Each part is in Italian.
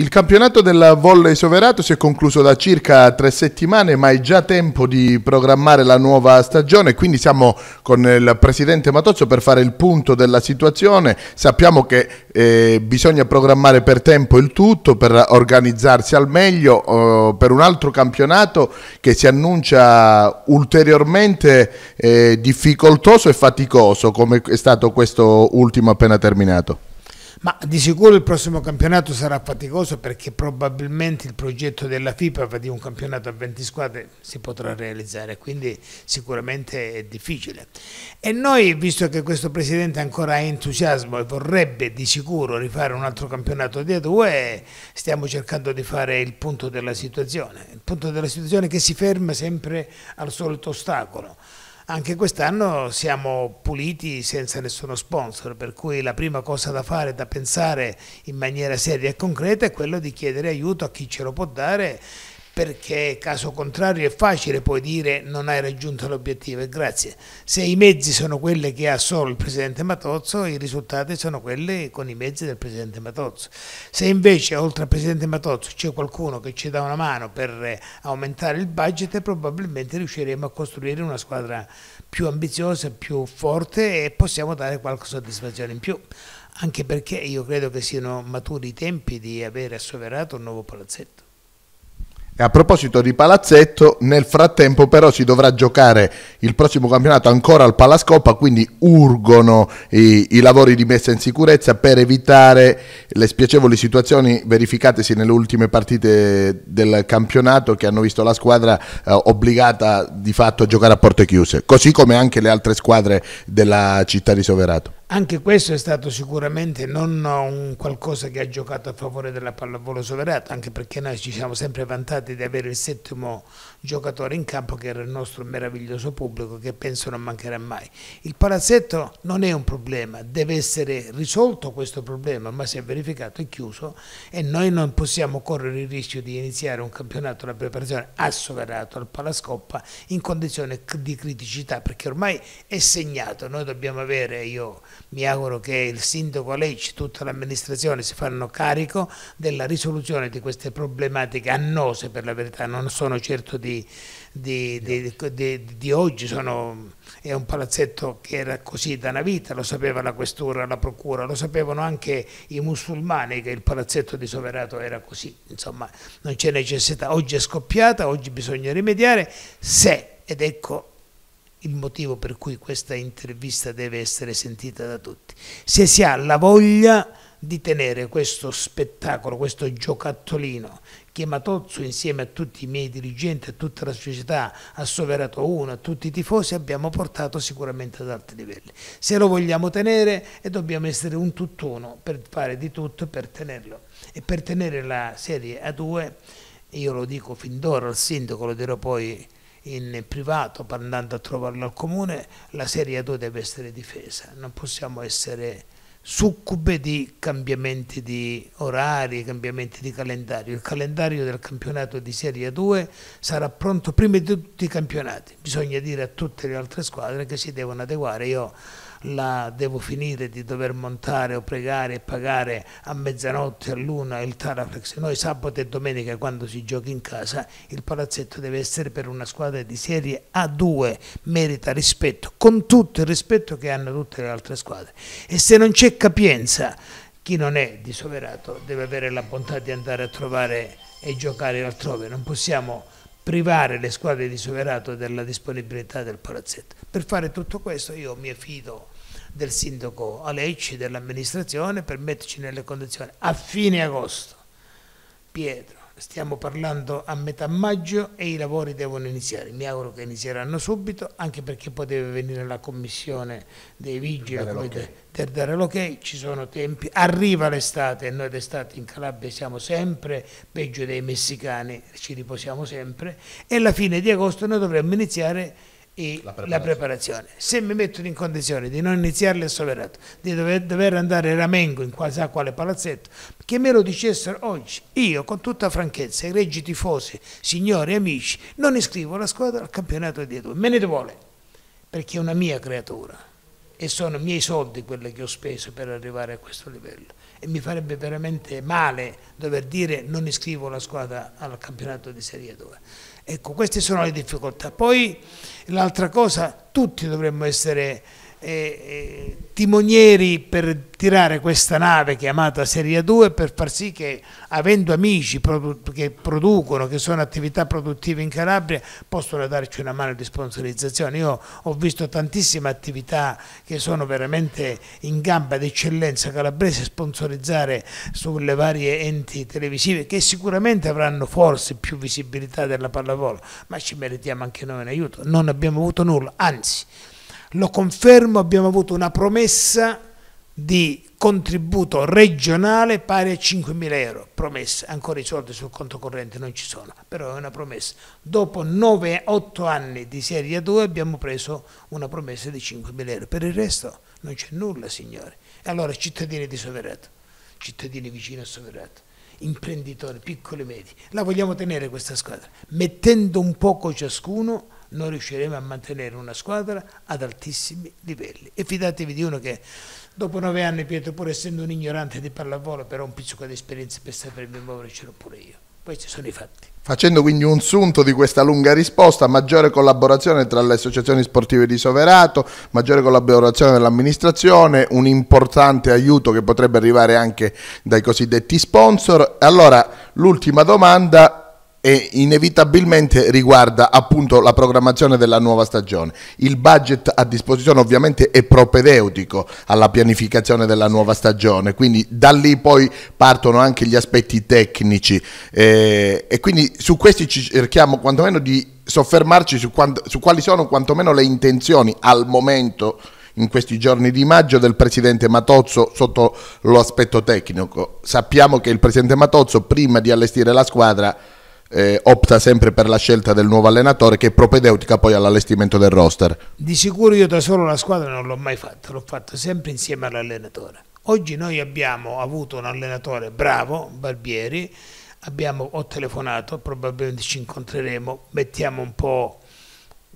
Il campionato della volley soverato si è concluso da circa tre settimane, ma è già tempo di programmare la nuova stagione, quindi siamo con il presidente Matozzo per fare il punto della situazione. Sappiamo che eh, bisogna programmare per tempo il tutto, per organizzarsi al meglio eh, per un altro campionato che si annuncia ulteriormente eh, difficoltoso e faticoso, come è stato questo ultimo appena terminato. Ma di sicuro il prossimo campionato sarà faticoso perché probabilmente il progetto della FIPA di un campionato a 20 squadre si potrà realizzare, quindi sicuramente è difficile. E noi, visto che questo Presidente ancora ha entusiasmo e vorrebbe di sicuro rifare un altro campionato di A2, stiamo cercando di fare il punto della situazione, il punto della situazione che si ferma sempre al solito ostacolo. Anche quest'anno siamo puliti senza nessuno sponsor, per cui la prima cosa da fare, da pensare in maniera seria e concreta è quello di chiedere aiuto a chi ce lo può dare perché caso contrario è facile poi dire non hai raggiunto l'obiettivo e grazie. Se i mezzi sono quelli che ha solo il Presidente Matozzo, i risultati sono quelli con i mezzi del Presidente Matozzo. Se invece oltre al Presidente Matozzo c'è qualcuno che ci dà una mano per eh, aumentare il budget, probabilmente riusciremo a costruire una squadra più ambiziosa, più forte e possiamo dare qualche soddisfazione in più anche perché io credo che siano maturi i tempi di avere assoverato un nuovo palazzetto. E a proposito di palazzetto, nel frattempo però si dovrà giocare il prossimo campionato ancora al Palascoppa, quindi urgono i, i lavori di messa in sicurezza per evitare le spiacevoli situazioni verificatesi nelle ultime partite del campionato che hanno visto la squadra eh, obbligata di fatto a giocare a porte chiuse, così come anche le altre squadre della città di Soverato. Anche questo è stato sicuramente non un qualcosa che ha giocato a favore della pallavolo soverata, anche perché noi ci siamo sempre vantati di avere il settimo giocatore in campo che era il nostro meraviglioso pubblico che penso non mancherà mai. Il palazzetto non è un problema, deve essere risolto questo problema, ma si è verificato è chiuso e noi non possiamo correre il rischio di iniziare un campionato, la preparazione a soverato al Palascoppa in condizione di criticità, perché ormai è segnato, noi dobbiamo avere io mi auguro che il sindaco Lecce e tutta l'amministrazione si fanno carico della risoluzione di queste problematiche annose per la verità, non sono certo di, di, di, di, di oggi, sono, è un palazzetto che era così da una vita, lo sapeva la questura, la procura, lo sapevano anche i musulmani che il palazzetto di Soverato era così, insomma non c'è necessità, oggi è scoppiata, oggi bisogna rimediare se, ed ecco il motivo per cui questa intervista deve essere sentita da tutti. Se si ha la voglia di tenere questo spettacolo, questo giocattolino che Matozzo insieme a tutti i miei dirigenti, a tutta la società, ha Soverato 1, a tutti i tifosi abbiamo portato sicuramente ad alti livelli. Se lo vogliamo tenere e dobbiamo essere un tutt'uno per fare di tutto per tenerlo e per tenere la serie A2 io lo dico fin d'ora al sindaco, lo dirò poi in privato andando a trovarlo al comune, la Serie 2 deve essere difesa, non possiamo essere succube di cambiamenti di orari, cambiamenti di calendario. Il calendario del campionato di Serie 2 sarà pronto prima di tutti i campionati, bisogna dire a tutte le altre squadre che si devono adeguare. Io la devo finire di dover montare o pregare e pagare a mezzanotte, all'una il Taraflex. Noi sabato e domenica quando si gioca in casa il palazzetto deve essere per una squadra di serie A2, merita rispetto, con tutto il rispetto che hanno tutte le altre squadre. E se non c'è capienza, chi non è disoverato deve avere la bontà di andare a trovare e giocare altrove. Non possiamo privare le squadre di Soverato della disponibilità del palazzetto. Per fare tutto questo io mi affido del sindaco Alecci, dell'amministrazione, per metterci nelle condizioni. A fine agosto, Pietro, stiamo parlando a metà maggio e i lavori devono iniziare. Mi auguro che inizieranno subito, anche perché poi deve venire la commissione dei vigili per okay. de dare l'ok, ci sono tempi, arriva l'estate e noi d'estate in Calabria siamo sempre peggio dei messicani, ci riposiamo sempre e alla fine di agosto noi dovremmo iniziare e la preparazione. la preparazione. Se mi mettono in condizione di non iniziare l'esoverato, di dover, dover, andare a Ramengo in quasi a quale palazzetto, che me lo dicessero oggi, io con tutta franchezza, egregi tifosi, signori, amici, non iscrivo la squadra al campionato di due, me ne vuole, perché è una mia creatura e sono i miei soldi quelli che ho speso per arrivare a questo livello e mi farebbe veramente male dover dire non iscrivo la squadra al campionato di Serie 2. Ecco, queste sono le difficoltà. Poi l'altra cosa, tutti dovremmo essere eh, timonieri per tirare questa nave chiamata Serie 2 per far sì che avendo amici produ che producono, che sono attività produttive in Calabria, possono darci una mano di sponsorizzazione. Io ho visto tantissime attività che sono veramente in gamba d'eccellenza calabrese sponsorizzare sulle varie enti televisive che sicuramente avranno forse più visibilità della pallavolo, ma ci meritiamo anche noi un aiuto. Non abbiamo avuto nulla, anzi lo confermo, abbiamo avuto una promessa di contributo regionale pari a 5.000 euro, promessa, ancora i soldi sul conto corrente non ci sono, però è una promessa. Dopo 9-8 anni di Serie 2 abbiamo preso una promessa di 5.000 euro, per il resto non c'è nulla signori. E allora cittadini di Soverato, cittadini vicini a Soverato, imprenditori, piccoli e medi, la vogliamo tenere questa squadra, mettendo un poco ciascuno non riusciremo a mantenere una squadra ad altissimi livelli. E fidatevi di uno che dopo nove anni, Pietro, pur essendo un ignorante di pallavolo, però un pizzico di esperienza per sapermi muovere ce l'ho pure io. Questi sono i fatti. Facendo quindi un sunto di questa lunga risposta, maggiore collaborazione tra le associazioni sportive di Soverato, maggiore collaborazione dell'amministrazione, un importante aiuto che potrebbe arrivare anche dai cosiddetti sponsor. Allora, l'ultima domanda, e inevitabilmente riguarda appunto la programmazione della nuova stagione. Il budget a disposizione ovviamente è propedeutico alla pianificazione della nuova stagione, quindi da lì poi partono anche gli aspetti tecnici eh, e quindi su questi ci cerchiamo quantomeno di soffermarci su, quant su quali sono quantomeno le intenzioni al momento in questi giorni di maggio del presidente Matozzo sotto l'aspetto tecnico. Sappiamo che il presidente Matozzo prima di allestire la squadra eh, opta sempre per la scelta del nuovo allenatore che è propedeutica poi all'allestimento del roster. Di sicuro io da solo la squadra non l'ho mai fatta, l'ho fatto sempre insieme all'allenatore. Oggi noi abbiamo avuto un allenatore bravo, Barbieri, abbiamo, ho telefonato, probabilmente ci incontreremo, mettiamo un po'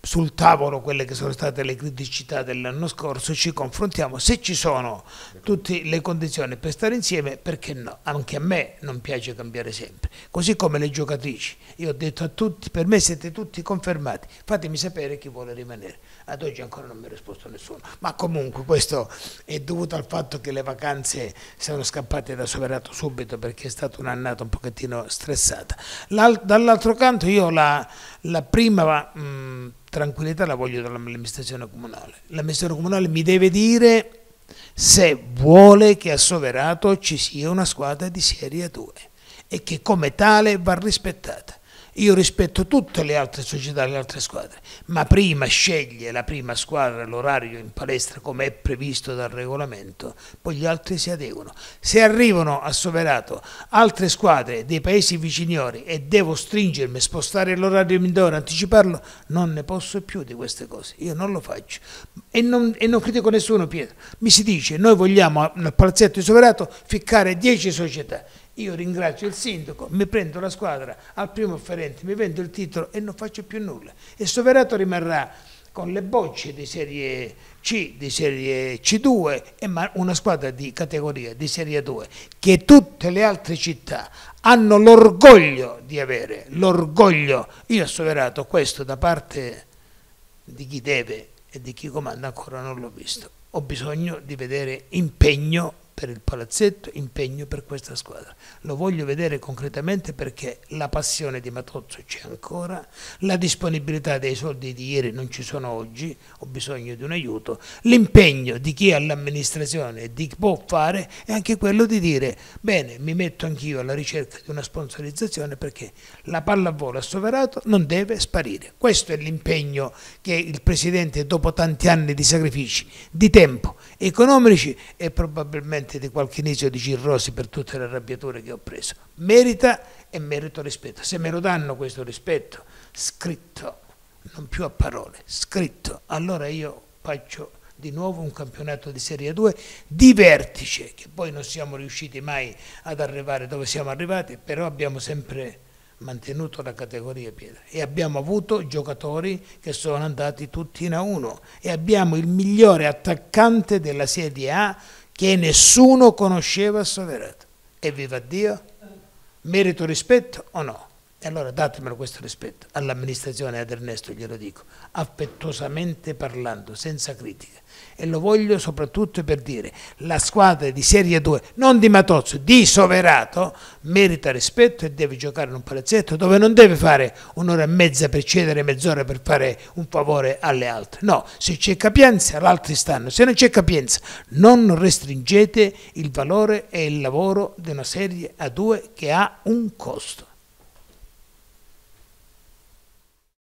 sul tavolo quelle che sono state le criticità dell'anno scorso, ci confrontiamo, se ci sono tutte le condizioni per stare insieme, perché no? Anche a me non piace cambiare sempre, così come le giocatrici. Io ho detto a tutti, per me siete tutti confermati, fatemi sapere chi vuole rimanere. Ad oggi ancora non mi ha risposto nessuno, ma comunque questo è dovuto al fatto che le vacanze sono scappate da Soverato subito perché è stata un'annata un pochettino stressata. Dall'altro canto io la, la prima... Mh, tranquillità la voglio dall'amministrazione comunale. L'amministrazione comunale mi deve dire se vuole che a Soverato ci sia una squadra di Serie 2 e che come tale va rispettata. Io rispetto tutte le altre società, le altre squadre, ma prima sceglie la prima squadra l'orario in palestra come è previsto dal regolamento, poi gli altri si adeguano. Se arrivano a Soverato altre squadre dei paesi viciniori e devo stringermi, spostare l'orario migliore, anticiparlo, non ne posso più di queste cose, io non lo faccio. E non, e non critico nessuno Pietro, mi si dice noi vogliamo nel palazzetto di Soverato ficcare 10 società, io ringrazio il sindaco, mi prendo la squadra al primo offerente, mi vendo il titolo e non faccio più nulla. E Soverato rimarrà con le bocce di serie C, di serie C2 e una squadra di categoria di serie 2 che tutte le altre città hanno l'orgoglio di avere, l'orgoglio. Io ho Soverato questo da parte di chi deve e di chi comanda ancora non l'ho visto. Ho bisogno di vedere impegno per il palazzetto, impegno per questa squadra. Lo voglio vedere concretamente perché la passione di Matozzo c'è ancora, la disponibilità dei soldi di ieri non ci sono oggi, ho bisogno di un aiuto, l'impegno di chi ha l'amministrazione di chi può fare è anche quello di dire bene, mi metto anch'io alla ricerca di una sponsorizzazione perché la pallavolo a Soverato non deve sparire. Questo è l'impegno che il Presidente dopo tanti anni di sacrifici, di tempo, economici e probabilmente niente di qualche inizio di cirrosi per tutte le arrabbiature che ho preso. Merita e merito rispetto. Se me lo danno questo rispetto, scritto, non più a parole, scritto, allora io faccio di nuovo un campionato di Serie 2 di vertice, che poi non siamo riusciti mai ad arrivare dove siamo arrivati, però abbiamo sempre mantenuto la categoria pietra e abbiamo avuto giocatori che sono andati tutti in A1 e abbiamo il migliore attaccante della Serie A che nessuno conosceva asseverato. E viva Dio, merito rispetto o no? E allora datemelo questo rispetto all'amministrazione ad Ernesto, glielo dico, affettuosamente parlando, senza critiche e lo voglio soprattutto per dire la squadra di Serie 2, non di Matozzo, di Soverato, merita rispetto e deve giocare in un palazzetto dove non deve fare un'ora e mezza per cedere mezz'ora per fare un favore alle altre. No, se c'è capienza, l'altro stanno. Se non c'è capienza, non restringete il valore e il lavoro di una serie A2 che ha un costo.